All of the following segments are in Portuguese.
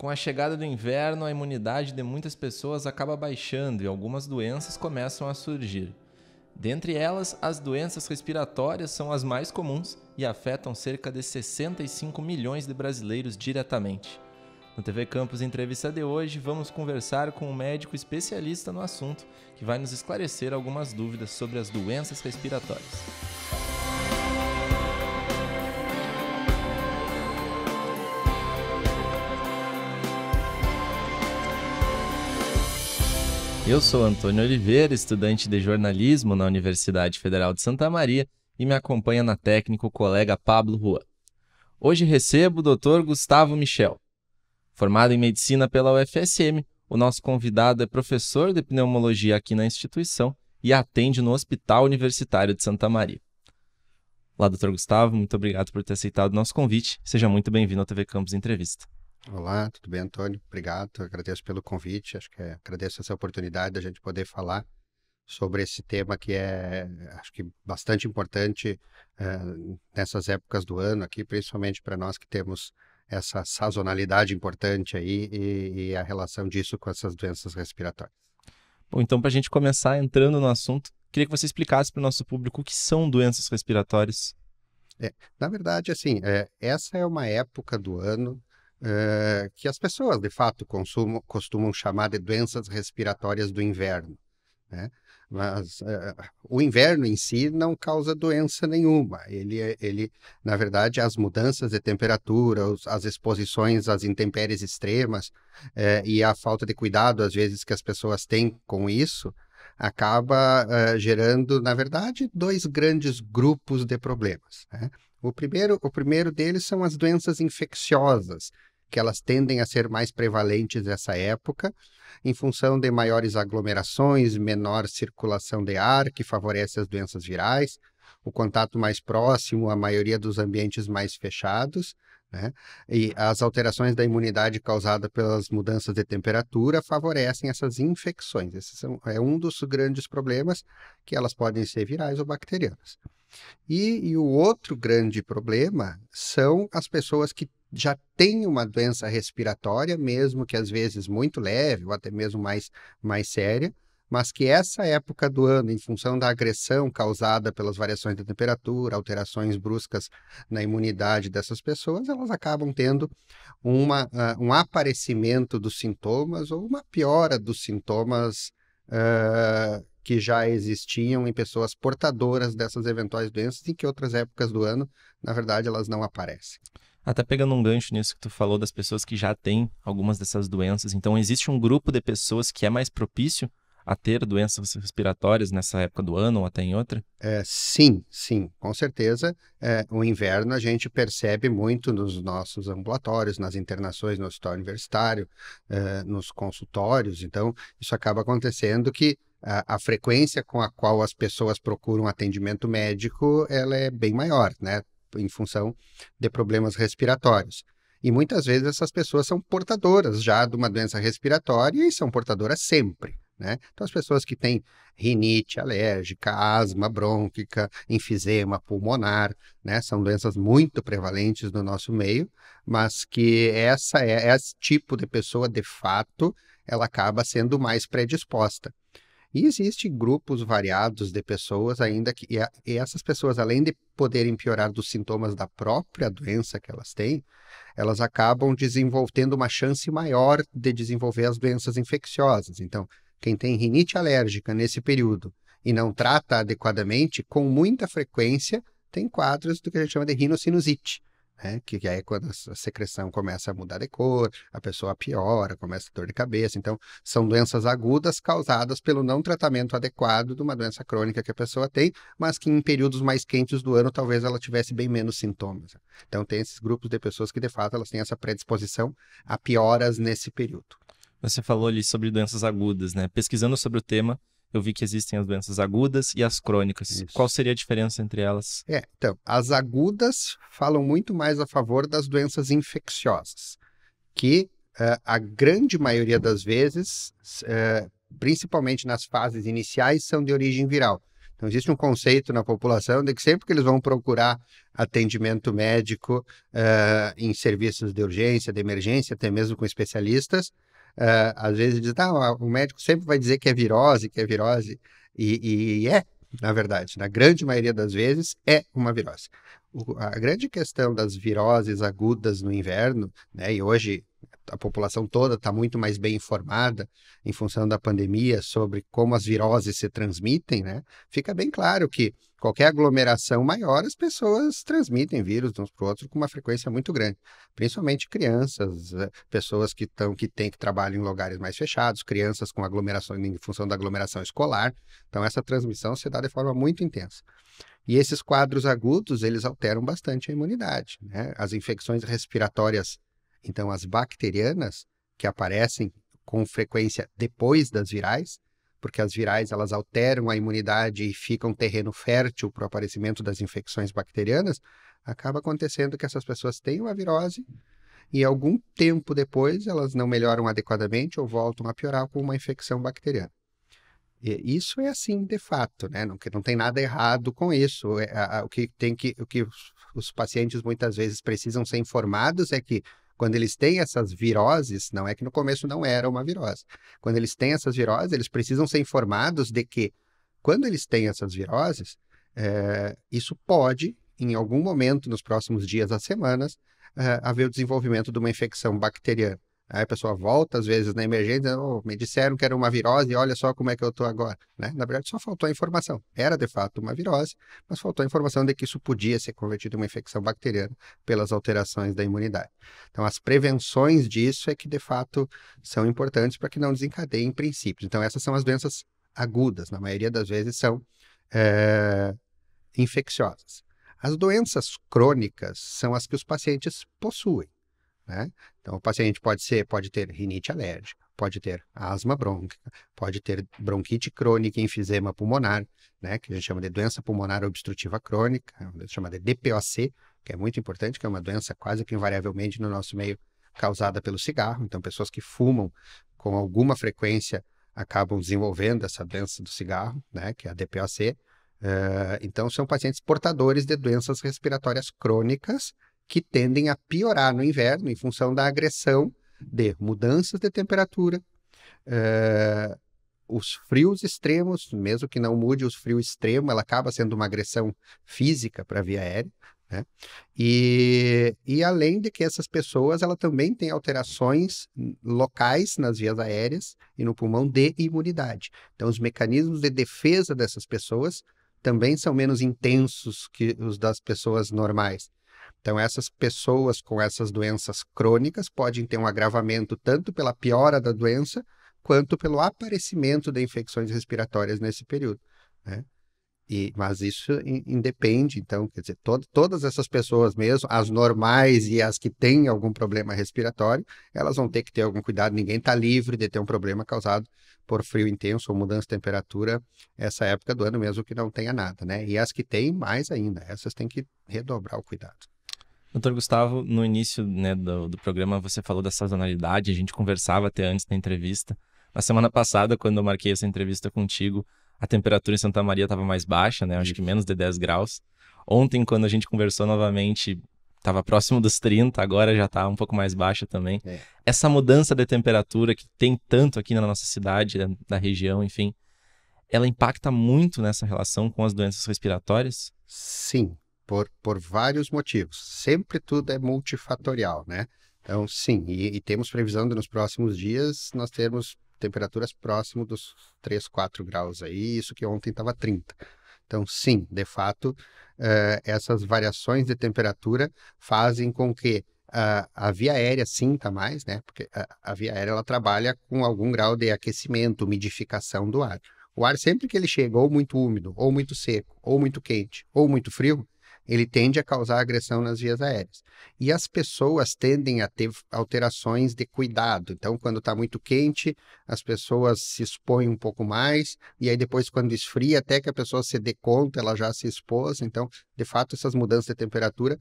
Com a chegada do inverno, a imunidade de muitas pessoas acaba baixando e algumas doenças começam a surgir. Dentre elas, as doenças respiratórias são as mais comuns e afetam cerca de 65 milhões de brasileiros diretamente. No TV Campus Entrevista de hoje, vamos conversar com um médico especialista no assunto que vai nos esclarecer algumas dúvidas sobre as doenças respiratórias. Eu sou Antônio Oliveira, estudante de jornalismo na Universidade Federal de Santa Maria e me acompanha na técnica o colega Pablo Rua. Hoje recebo o Dr. Gustavo Michel. Formado em medicina pela UFSM, o nosso convidado é professor de pneumologia aqui na instituição e atende no Hospital Universitário de Santa Maria. Olá, doutor Gustavo, muito obrigado por ter aceitado o nosso convite. Seja muito bem-vindo à TV Campos Entrevista. Olá, tudo bem, Antônio? Obrigado, agradeço pelo convite. Acho que é, agradeço essa oportunidade da gente poder falar sobre esse tema que é, acho que, bastante importante é, nessas épocas do ano aqui, principalmente para nós que temos essa sazonalidade importante aí e, e a relação disso com essas doenças respiratórias. Bom, então, para a gente começar entrando no assunto, queria que você explicasse para o nosso público o que são doenças respiratórias. É, na verdade, assim, é, essa é uma época do ano é, que as pessoas, de fato, consumam, costumam chamar de doenças respiratórias do inverno. Né? Mas é, o inverno em si não causa doença nenhuma. Ele, é, ele, na verdade, as mudanças de temperatura, os, as exposições às intempéries extremas é, e a falta de cuidado, às vezes, que as pessoas têm com isso, acaba gerando, na verdade, dois grandes grupos de problemas. Né? O primeiro, o primeiro deles são as doenças infecciosas, que elas tendem a ser mais prevalentes nessa época, em função de maiores aglomerações, menor circulação de ar, que favorece as doenças virais, o contato mais próximo, a maioria dos ambientes mais fechados, né? e as alterações da imunidade causada pelas mudanças de temperatura favorecem essas infecções. Esse é um dos grandes problemas, que elas podem ser virais ou bacterianas. E, e o outro grande problema são as pessoas que já têm uma doença respiratória, mesmo que às vezes muito leve ou até mesmo mais, mais séria, mas que essa época do ano, em função da agressão causada pelas variações da temperatura, alterações bruscas na imunidade dessas pessoas, elas acabam tendo uma, uh, um aparecimento dos sintomas ou uma piora dos sintomas uh, que já existiam em pessoas portadoras dessas eventuais doenças em que outras épocas do ano, na verdade, elas não aparecem. Até pegando um gancho nisso que tu falou das pessoas que já têm algumas dessas doenças. Então, existe um grupo de pessoas que é mais propício a ter doenças respiratórias nessa época do ano ou até em outra? É, sim, sim, com certeza. É, o inverno a gente percebe muito nos nossos ambulatórios, nas internações no hospital universitário, é, nos consultórios. Então, isso acaba acontecendo que a, a, frequência com a qual as pessoas procuram atendimento médico ela é bem maior, né? Em função de problemas respiratórios. E muitas vezes essas pessoas são portadoras já de uma doença respiratória e são portadoras sempre. Né? Então, as pessoas que têm rinite alérgica, asma brônquica, enfisema pulmonar, né? são doenças muito prevalentes no nosso meio, mas que essa é esse tipo de pessoa, de fato, ela acaba sendo mais predisposta existem grupos variados de pessoas ainda que e, a, e essas pessoas além de poderem piorar dos sintomas da própria doença que elas têm, elas acabam desenvolvendo uma chance maior de desenvolver as doenças infecciosas. Então, quem tem rinite alérgica nesse período e não trata adequadamente, com muita frequência tem quadros do que a gente chama de rinocinusite, né? Que, que aí quando a secreção começa a mudar de cor, a pessoa piora, começa a dor de cabeça. Então, são doenças agudas causadas pelo não tratamento adequado de uma doença crônica que a pessoa tem, mas que em períodos mais quentes do ano talvez ela tivesse bem menos sintomas. Então, tem esses grupos de pessoas que de fato elas têm essa predisposição a pioras nesse período. Você falou ali sobre doenças agudas, né? Pesquisando sobre o tema, eu vi que existem as doenças agudas e as crônicas. Isso. Qual seria a diferença entre elas? É, então, as agudas falam muito mais a favor das doenças infecciosas, que uh, a grande maioria das vezes, uh, principalmente nas fases iniciais, são de origem viral. Então, existe um conceito na população de que sempre que eles vão procurar atendimento médico uh, em serviços de urgência, de emergência, até mesmo com especialistas, Uh, às vezes diz, ah, o médico sempre vai dizer que é virose, que é virose, e, e é, na verdade, na grande maioria das vezes, é uma virose. O, a grande questão das viroses agudas no inverno, né, e hoje a população toda está muito mais bem informada em função da pandemia sobre como as viroses se transmitem, né? Fica bem claro que qualquer aglomeração maior, as pessoas transmitem vírus uns para o outro com uma frequência muito grande, principalmente crianças, eh, pessoas que estão que têm que trabalham em lugares mais fechados, crianças com aglomeração em função da aglomeração escolar. Então essa transmissão se dá de forma muito intensa. E esses quadros agudos, eles alteram bastante a imunidade, né? As infecções respiratórias então, as bacterianas, que aparecem com frequência depois das virais, porque as virais elas alteram a imunidade e ficam terreno fértil para o aparecimento das infecções bacterianas, acaba acontecendo que essas pessoas têm uma virose e algum tempo depois elas não melhoram adequadamente ou voltam a piorar com uma infecção bacteriana. E isso é assim de fato, né? Não, que não tem nada errado com isso. É, o que tem que, o que os pacientes muitas vezes precisam ser informados é que quando eles têm essas viroses, não é que no começo não era uma virose. Quando eles têm essas viroses, eles precisam ser informados de que, quando eles têm essas viroses, é, isso pode, em algum momento nos próximos dias às semanas, é, haver o desenvolvimento de uma infecção bacteriana. Aí a pessoa volta, às vezes, na emergência, oh, me disseram que era uma virose, olha só como é que eu estou agora. Né? Na verdade, só faltou a informação. Era, de fato, uma virose, mas faltou a informação de que isso podia ser convertido em uma infecção bacteriana pelas alterações da imunidade. Então, as prevenções disso é que, de fato, são importantes para que não desencadeiem princípios. Então, essas são as doenças agudas, na maioria das vezes são é, infecciosas. As doenças crônicas são as que os pacientes possuem. Né? Então, o paciente pode ser, pode ter rinite alérgica, pode ter asma brônquica, pode ter bronquite crônica, enfisema pulmonar, né? que a gente chama de doença pulmonar obstrutiva crônica, é chamada DPOC, que é muito importante, que é uma doença quase que invariavelmente no nosso meio causada pelo cigarro. Então, pessoas que fumam com alguma frequência acabam desenvolvendo essa doença do cigarro, né, que é a DPOC. Uh, eh, então, são pacientes portadores de doenças respiratórias crônicas que tendem a piorar no inverno em função da agressão de mudanças de temperatura, uh, os frios extremos, mesmo que não mude os frios extremos, ela acaba sendo uma agressão física para a via aérea. Né? E, e além de que essas pessoas, ela também tem alterações locais nas vias aéreas e no pulmão de imunidade. Então, os mecanismos de defesa dessas pessoas também são menos intensos que os das pessoas normais. Então, essas pessoas com essas doenças crônicas podem ter um agravamento tanto pela piora da doença, quanto pelo aparecimento de infecções respiratórias nesse período. Né? E, mas isso independe, então, quer dizer, to todas essas pessoas mesmo, as normais e as que têm algum problema respiratório, elas vão ter que ter algum cuidado, ninguém está livre de ter um problema causado por frio intenso ou mudança de temperatura essa época do ano mesmo que não tenha nada, né? E as que têm, mais ainda, essas têm que redobrar o cuidado. Doutor Gustavo, no início né, do, do, programa você falou da sazonalidade, a gente conversava até antes da entrevista. Na semana passada, quando eu marquei essa entrevista contigo, a temperatura em Santa Maria estava mais baixa, né? Acho que menos de 10 graus. Ontem, quando a gente conversou novamente, estava próximo dos 30, agora já está um pouco mais baixa também. É. Essa mudança de temperatura que tem tanto aqui na nossa cidade, da região, enfim, ela impacta muito nessa relação com as doenças respiratórias? Sim, por, por vários motivos. Sempre tudo é multifatorial, né? Então, sim, e, e temos previsão de nos próximos dias nós termos temperaturas próximas dos 3, 4 graus aí, isso que ontem estava 30. Então, sim, de fato, uh, essas variações de temperatura fazem com que uh, a via aérea sinta mais, né? Porque a, a via aérea ela trabalha com algum grau de aquecimento, umidificação do ar. O ar, sempre que ele chega ou muito úmido, ou muito seco, ou muito quente, ou muito frio, ele tende a causar agressão nas vias aéreas. E as pessoas tendem a ter alterações de cuidado. Então, quando está muito quente, as pessoas se expõem um pouco mais, e aí depois, quando esfria, até que a pessoa se dê conta, ela já se expôs. Então, de fato, essas mudanças de temperatura,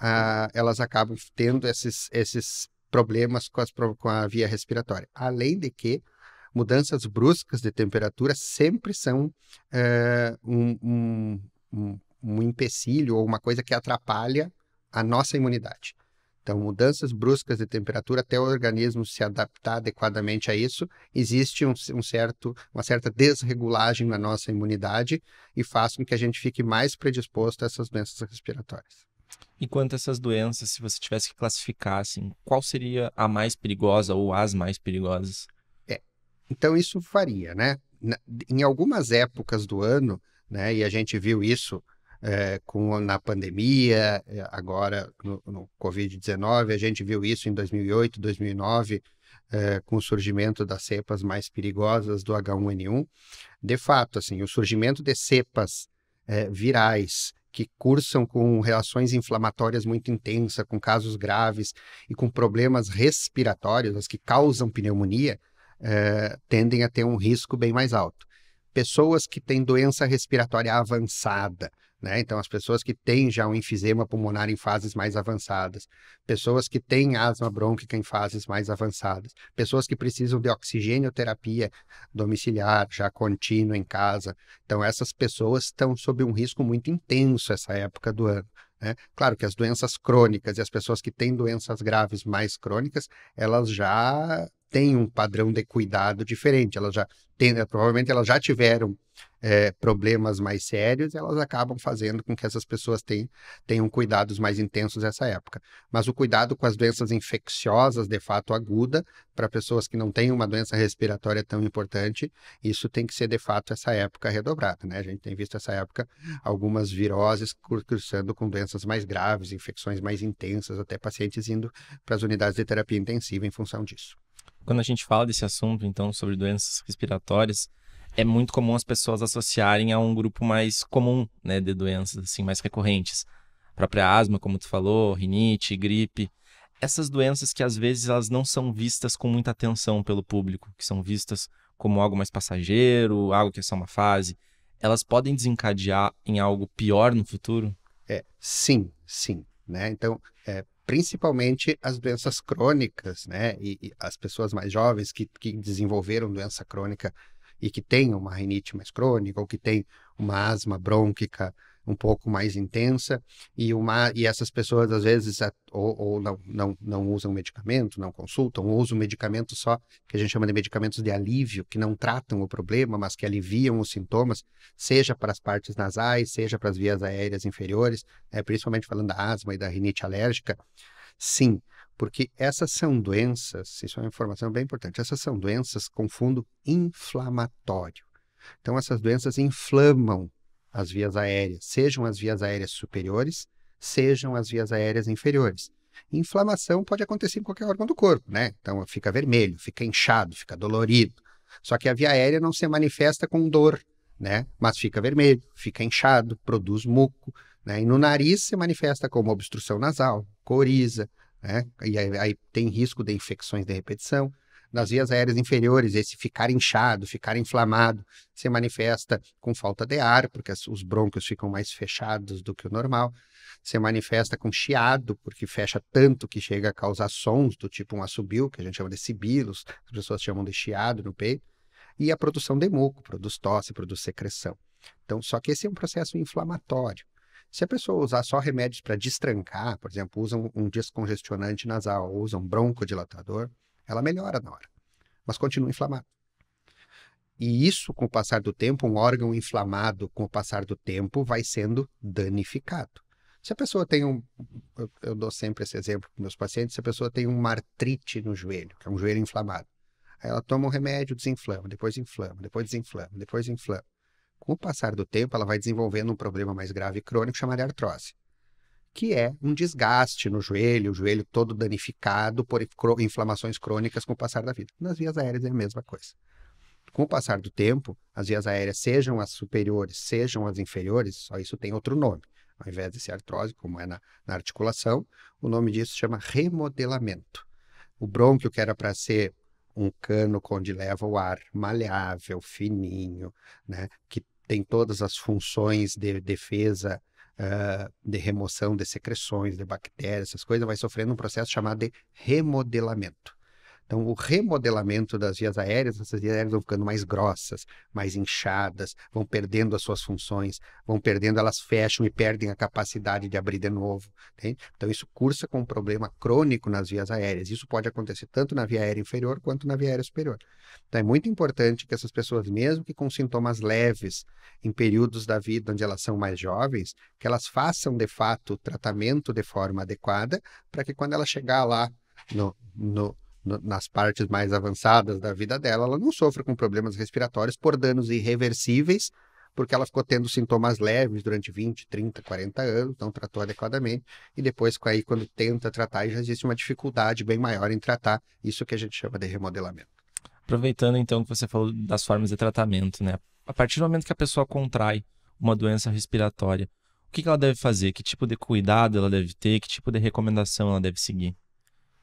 ah, elas acabam tendo esses, esses problemas com, as, com a via respiratória. Além de que, mudanças bruscas de temperatura sempre são é, um, um, um um empecilho ou uma coisa que atrapalha a nossa imunidade. Então, mudanças bruscas de temperatura até o organismo se adaptar adequadamente a isso, existe um, um, certo, uma certa desregulagem na nossa imunidade e faz com que a gente fique mais predisposto a essas doenças respiratórias. E quanto a essas doenças, se você tivesse que classificar, assim, qual seria a mais perigosa ou as mais perigosas? É, então, isso varia, né? Na, em algumas épocas do ano, né, e a gente viu isso é, com, na pandemia, eh, agora no, no Covid-19, a gente viu isso em 2008, 2009, é, com o surgimento das cepas mais perigosas do H1N1. De fato, assim, o surgimento de cepas é, virais que cursam com reações inflamatórias muito intensas, com casos graves e com problemas respiratórios, as que causam pneumonia, é, tendem a ter um risco bem mais alto. Pessoas que têm doença respiratória avançada, né? Então, as pessoas que têm já um enfisema pulmonar em fases mais avançadas, pessoas que têm asma brônquica em fases mais avançadas, pessoas que precisam de oxigênio-terapia domiciliar, já contínua em casa. Então, essas pessoas estão sob um risco muito intenso essa época do ano. Né? Claro que as doenças crônicas e as pessoas que têm doenças graves mais crônicas, elas já têm um padrão de cuidado diferente. Elas já têm, eh, provavelmente elas já tiveram é, problemas mais sérios, elas acabam fazendo com que essas pessoas tenham, tenham cuidados mais intensos nessa época. Mas o cuidado com as doenças infecciosas, de fato aguda, para pessoas que não têm uma doença respiratória tão importante, isso tem que ser de fato essa época redobrada. Né? A gente tem visto essa época algumas viroses cursando com doenças mais graves, infecções mais intensas, até pacientes indo para as unidades de terapia intensiva em função disso quando a gente fala desse assunto, então, sobre doenças respiratórias, é muito comum as pessoas associarem a um grupo mais comum, né, de doenças assim mais recorrentes. A própria asma, como tu falou, rinite, gripe, essas doenças que às vezes elas não são vistas com muita atenção pelo público, que são vistas como algo mais passageiro, algo que é só uma fase, elas podem desencadear em algo pior no futuro? É, sim, sim, né? Então, é, principalmente as doenças crônicas, né? E, e as pessoas mais jovens que, que desenvolveram doença crônica e que têm uma rinite mais crônica ou que têm uma asma brônquica um pouco mais intensa e uma e essas pessoas às vezes ou, ou não, não, não usam medicamento, não consultam, usam medicamento só que a gente chama de medicamentos de alívio, que não tratam o problema, mas que aliviam os sintomas, seja para as partes nasais, seja para as vias aéreas inferiores, é, principalmente falando da asma e da rinite alérgica. Sim, porque essas são doenças, isso é uma informação bem importante, essas são doenças com fundo inflamatório. Então, essas doenças inflamam as vias aéreas, sejam as vias aéreas superiores, sejam as vias aéreas inferiores. Inflamação pode acontecer em qualquer órgão do corpo, né? Então fica vermelho, fica inchado, fica dolorido. Só que a via aérea não se manifesta com dor, né? Mas fica vermelho, fica inchado, produz muco, né? E no nariz se manifesta como obstrução nasal, coriza, né? E aí, aí tem risco de infecções de repetição nas vias aéreas inferiores, esse ficar inchado, ficar inflamado, se manifesta com falta de ar, porque os brônquios ficam mais fechados do que o normal, se manifesta com chiado, porque fecha tanto que chega a causar sons do tipo um assobio, que a gente chama de sibilos, as pessoas chamam de chiado no peito, e a produção de muco, produz tosse, produz secreção. Então, só que esse é um processo inflamatório. Se a pessoa usar só remédios para destrancar, por exemplo, usa um, descongestionante nasal usa um broncodilatador, ela melhora na hora, mas continua inflamada. E isso, com o passar do tempo, um órgão inflamado, com o passar do tempo, vai sendo danificado. Se a pessoa tem um. Eu, eu dou sempre esse exemplo para meus pacientes: se a pessoa tem uma artrite no joelho, que é um joelho inflamado, aí ela toma um remédio, desinflama, depois inflama, depois desinflama, depois inflama. Com o passar do tempo, ela vai desenvolvendo um problema mais grave crônico chamado artrose que é um desgaste no joelho, o joelho todo danificado por inflamações crônicas com o passar da vida. Nas vias aéreas é a mesma coisa. Com o passar do tempo, as vias aéreas, sejam as superiores, sejam as inferiores, só isso tem outro nome. Ao invés de ser artrose, como é na, na articulação, o nome disso chama remodelamento. O brônquio, que era para ser um cano onde leva o ar maleável, fininho, né, que tem todas as funções de defesa uh, de remoção de secreções, de bactérias, essas coisas, vai sofrendo um processo chamado de remodelamento. Então, o remodelamento das vias aéreas, essas vias aéreas vão ficando mais grossas, mais inchadas, vão perdendo as suas funções, vão perdendo, elas fecham e perdem a capacidade de abrir de novo. Entende? Então, isso cursa com um problema crônico nas vias aéreas. Isso pode acontecer tanto na via aérea inferior quanto na via aérea superior. Então, é muito importante que essas pessoas, mesmo que com sintomas leves, em períodos da vida onde elas são mais jovens, que elas façam, de fato, o tratamento de forma adequada, para que quando ela chegar lá no, no nas partes mais avançadas da vida dela, ela não sofre com problemas respiratórios por danos irreversíveis, porque ela ficou tendo sintomas leves durante 20, 30, 40 anos, não tratou adequadamente, e depois aí quando tenta tratar já existe uma dificuldade bem maior em tratar, isso que a gente chama de remodelamento. Aproveitando então que você falou das formas de tratamento, né? A partir do momento que a pessoa contrai uma doença respiratória, o que ela deve fazer? Que tipo de cuidado ela deve ter? Que tipo de recomendação ela deve seguir?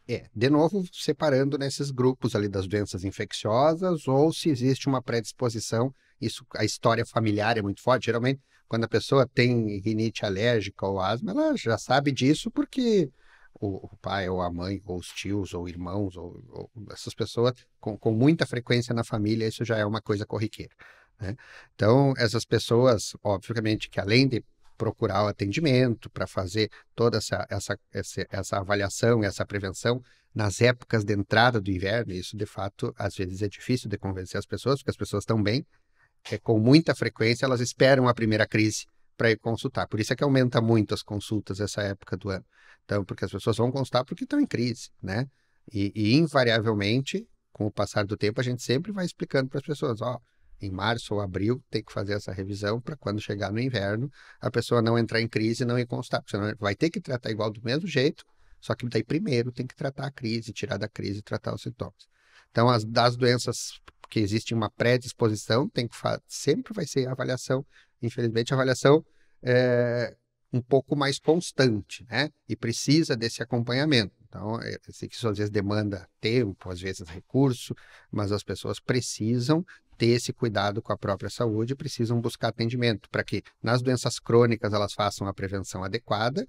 É, de novo, separando nesses grupos ali das doenças infecciosas ou se existe uma predisposição, isso a história familiar é muito forte. Geralmente, quando a pessoa tem rinite alérgica ou asma, ela já sabe disso porque o, pai ou a mãe ou os tios ou irmãos ou, ou essas pessoas com, com muita frequência na família, isso já é uma coisa corriqueira. Né? Então, essas pessoas, obviamente, que além de procurar o atendimento, para fazer toda essa, essa, essa, essa avaliação, essa prevenção nas épocas de entrada do inverno. Isso, de fato, às vezes é difícil de convencer as pessoas, porque as pessoas estão bem. É, com muita frequência, elas esperam a primeira crise para ir consultar. Por isso é que aumenta muito as consultas essa época do ano. Então, porque as pessoas vão consultar porque estão em crise, né? E, e invariavelmente, com o passar do tempo, a gente sempre vai explicando para as pessoas, ó, oh, em março ou abril, tem que fazer essa revisão para quando chegar no inverno, a pessoa não entrar em crise e não ir constar. Porque senão vai ter que tratar igual do mesmo jeito, só que daí primeiro tem que tratar a crise, tirar da crise e tratar os sintomas. Então, as, das doenças que existem uma predisposição, tem que sempre vai ser a avaliação, infelizmente, a avaliação é um pouco mais constante, né? E precisa desse acompanhamento. Então, eh, isso às vezes demanda tempo, às vezes recurso, mas as pessoas precisam ter esse cuidado com a própria saúde e precisam buscar atendimento para que nas doenças crônicas elas façam a prevenção adequada.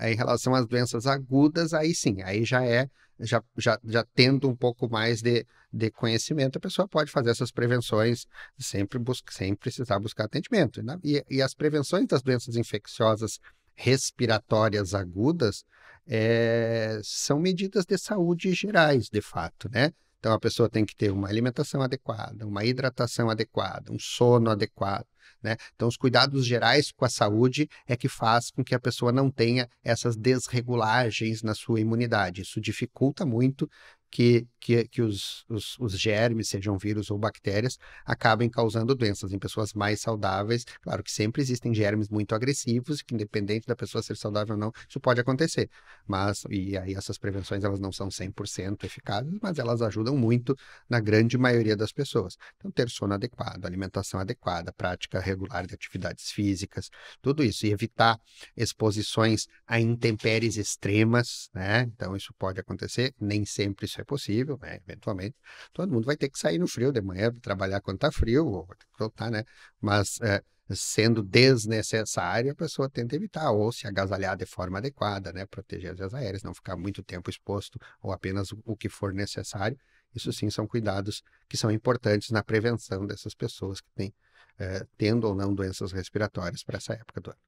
Em relação às doenças agudas, aí sim, aí já é, já, já, já tendo um pouco mais de, de conhecimento, a pessoa pode fazer essas prevenções sempre sem precisar buscar atendimento. Né? E, e as prevenções das doenças infecciosas respiratórias agudas é, são medidas de saúde gerais, de fato, né? Então a pessoa tem que ter uma alimentação adequada, uma hidratação adequada, um sono adequado. Né? Então, os cuidados gerais com a saúde é que faz com que a pessoa não tenha essas desregulagens na sua imunidade. Isso dificulta muito que, que, que os, os, os, germes, sejam vírus ou bactérias, acabem causando doenças em pessoas mais saudáveis. Claro que sempre existem germes muito agressivos, que independente da pessoa ser saudável ou não, isso pode acontecer. Mas, e aí essas prevenções, elas não são 100% eficazes, mas elas ajudam muito na grande maioria das pessoas. Então, ter sono adequado, alimentação adequada, prática regular de atividades físicas, tudo isso. E evitar exposições a intempéries extremas, né? Então, isso pode acontecer, nem sempre isso é é possível, né? Eventualmente, todo mundo vai ter que sair no frio de manhã para trabalhar quando está frio, ou voltar né? Mas é, sendo desnecessário, a pessoa tenta evitar, ou se agasalhar de forma adequada, né? Proteger as vias aéreas, não ficar muito tempo exposto, ou apenas o que for necessário. Isso sim são cuidados que são importantes na prevenção dessas pessoas que têm, é, tendo ou não doenças respiratórias para essa época do ano.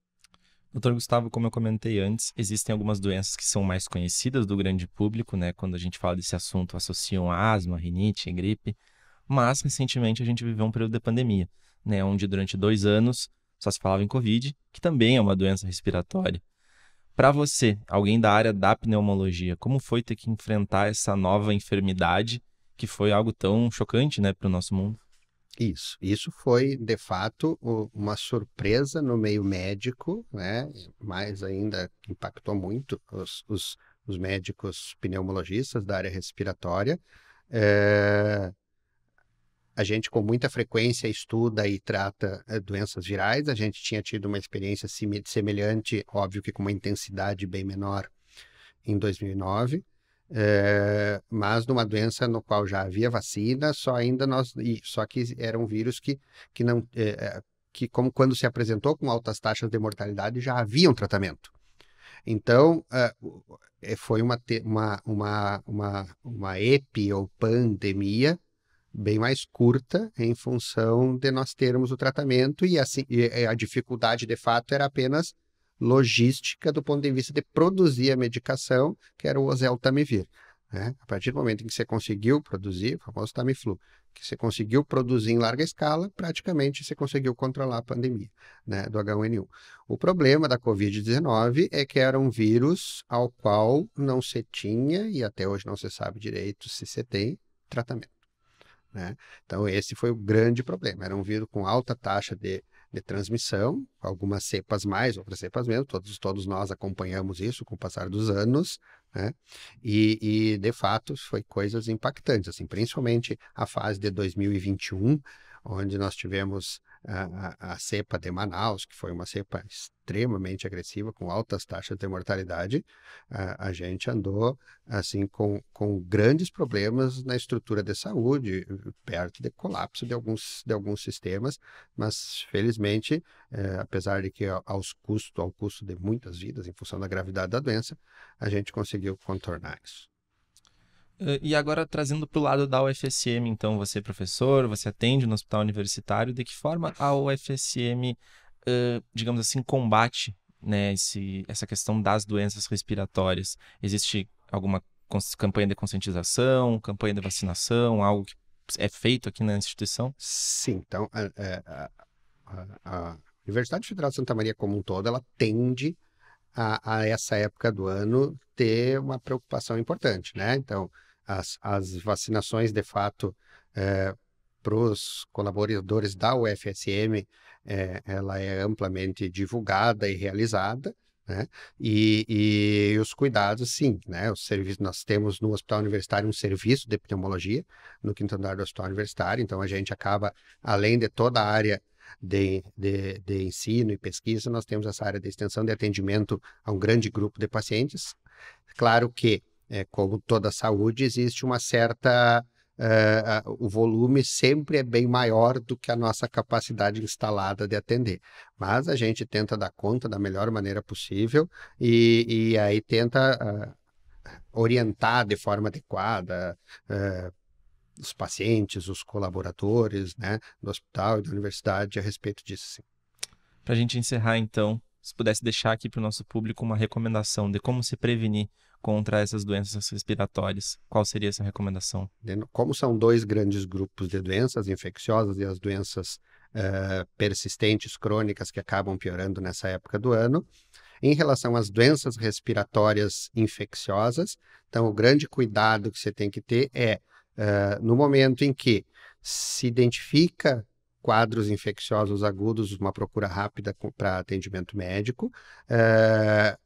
Doutor Gustavo, como eu comentei antes, existem algumas doenças que são mais conhecidas do grande público, né? Quando a gente fala desse assunto, associam a asma, rinite, gripe. Mas, recentemente, a gente viveu um período de pandemia, né? Onde durante dois anos só se falava em Covid, que também é uma doença respiratória. Para você, alguém da área da pneumologia, como foi ter que enfrentar essa nova enfermidade, que foi algo tão chocante, né, para o nosso mundo? Isso, isso foi de fato uma surpresa no meio médico, né? Mas ainda impactou muito os, os, os médicos pneumologistas da área respiratória. É... A gente com muita frequência estuda e trata eh, doenças virais. A gente tinha tido uma experiência semelhante, óbvio que com uma intensidade bem menor, em 2009. É, mas numa doença no qual já havia vacina, só ainda nós, só que era um vírus que, que não, é, que como quando se apresentou com altas taxas de mortalidade já havia um tratamento. Então é, foi uma, uma, uma, uma, uma epi ou pandemia bem mais curta em função de nós termos o tratamento e assim e a dificuldade de fato era apenas logística do ponto de vista de produzir a medicação, que era o oseltamivir. Né? A partir do momento em que você conseguiu produzir, o famoso Tamiflu, que você conseguiu produzir em larga escala, praticamente você conseguiu controlar a pandemia né, do H1N1. O problema da Covid-19 é que era um vírus ao qual não se tinha, e até hoje não se sabe direito se se tem, tratamento. Né? Então, esse foi o grande problema. Era um vírus com alta taxa de de transmissão, algumas cepas mais, outras cepas menos, todos, todos nós acompanhamos isso com o passar dos anos, né? E, e de fato foi coisas impactantes, assim, principalmente a fase de 2021, onde nós tivemos a, a, cepa de Manaus, que foi uma cepa extremamente agressiva, com altas taxas de mortalidade, a, a gente andou assim com, com grandes problemas na estrutura de saúde, perto de colapso de alguns, de alguns sistemas, mas felizmente, eh, apesar de que aos custo ao custo de muitas vidas, em função da gravidade da doença, a gente conseguiu contornar isso. E agora trazendo para o lado da UFSM, então, você é professor, você atende no hospital universitário, de que forma a UFSM, digamos assim, combate né, esse, essa questão das doenças respiratórias? Existe alguma campanha de conscientização, campanha de vacinação, algo que é feito aqui na instituição? Sim, então é, é, a, a, a Universidade Federal de Santa Maria como um todo, ela tende a, a essa época do ano ter uma preocupação importante, né? Então, as, as vacinações, de fato, é, para os colaboradores da UFSM, é, eh, ela é amplamente divulgada e realizada. Né? E, e, os cuidados, sim, né? Os serviços, nós temos no Hospital Universitário um serviço de epidemiologia no quinto andar do Hospital Universitário, então a gente acaba, além de toda a área de, de, de ensino e pesquisa, nós temos essa área de extensão de atendimento a um grande grupo de pacientes. Claro que é, como toda saúde, existe uma certa. Uh, o volume sempre é bem maior do que a nossa capacidade instalada de atender. Mas a gente tenta dar conta da melhor maneira possível e, e aí tenta uh, orientar de forma adequada os pacientes, os colaboradores né, do hospital e da universidade a respeito disso. Para a gente encerrar, então, se pudesse deixar aqui para o nosso público uma recomendação de como se prevenir contra essas doenças respiratórias? Qual seria essa recomendação? Como são dois grandes grupos de doenças infecciosas e as doenças uh, persistentes, crônicas, que acabam piorando nessa época do ano, em relação às doenças respiratórias infecciosas, então o grande cuidado que você tem que ter é uh, no momento em que se identifica quadros infecciosos agudos, uma procura rápida para atendimento médico. Uh,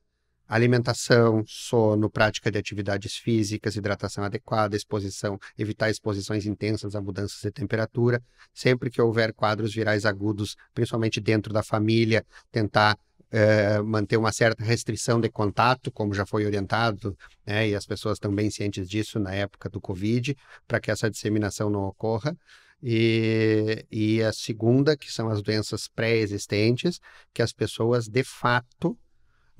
alimentação, sono, prática de atividades físicas, hidratação adequada, exposição, evitar exposições intensas a mudanças de temperatura, sempre que houver quadros virais agudos, principalmente dentro da família, tentar é, manter uma certa restrição de contato, como já foi orientado, né, e as pessoas estão bem cientes disso na época do Covid, para que essa disseminação não ocorra. E, e a segunda, que são as doenças pré-existentes, que as pessoas de fato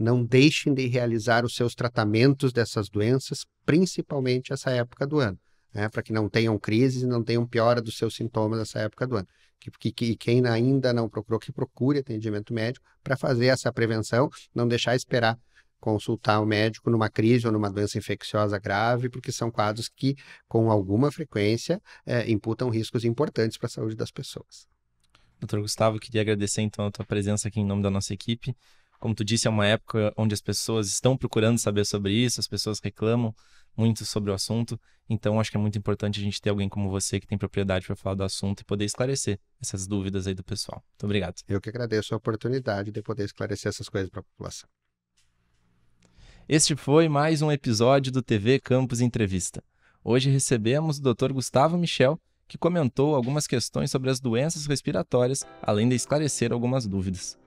não deixem de realizar os seus tratamentos dessas doenças, principalmente essa época do ano, né? para que não tenham crises e não tenham piora dos seus sintomas nessa época do ano. Que, que, que quem ainda não procurou, que procure atendimento médico para fazer essa prevenção, não deixar esperar consultar o um médico numa crise ou numa doença infecciosa grave, porque são quadros que, com alguma frequência, é, imputam riscos importantes para a saúde das pessoas. Doutor Gustavo, queria agradecer então a tua presença aqui em nome da nossa equipe. Como tu disse, é uma época onde as pessoas estão procurando saber sobre isso, as pessoas reclamam muito sobre o assunto. Então, acho que é muito importante a gente ter alguém como você que tem propriedade para falar do assunto e poder esclarecer essas dúvidas aí do pessoal. Muito obrigado. Eu que agradeço a oportunidade de poder esclarecer essas coisas para a população. Este foi mais um episódio do TV Campus Entrevista. Hoje recebemos o Dr. Gustavo Michel, que comentou algumas questões sobre as doenças respiratórias, além de esclarecer algumas dúvidas.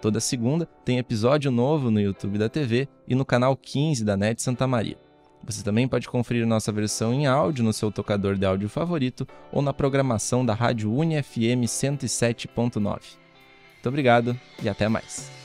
Toda segunda tem episódio novo no YouTube da TV e no canal 15 da NET Santa Maria. Você também pode conferir nossa versão em áudio no seu tocador de áudio favorito ou na programação da Rádio UniFM 107.9. Muito obrigado e até mais.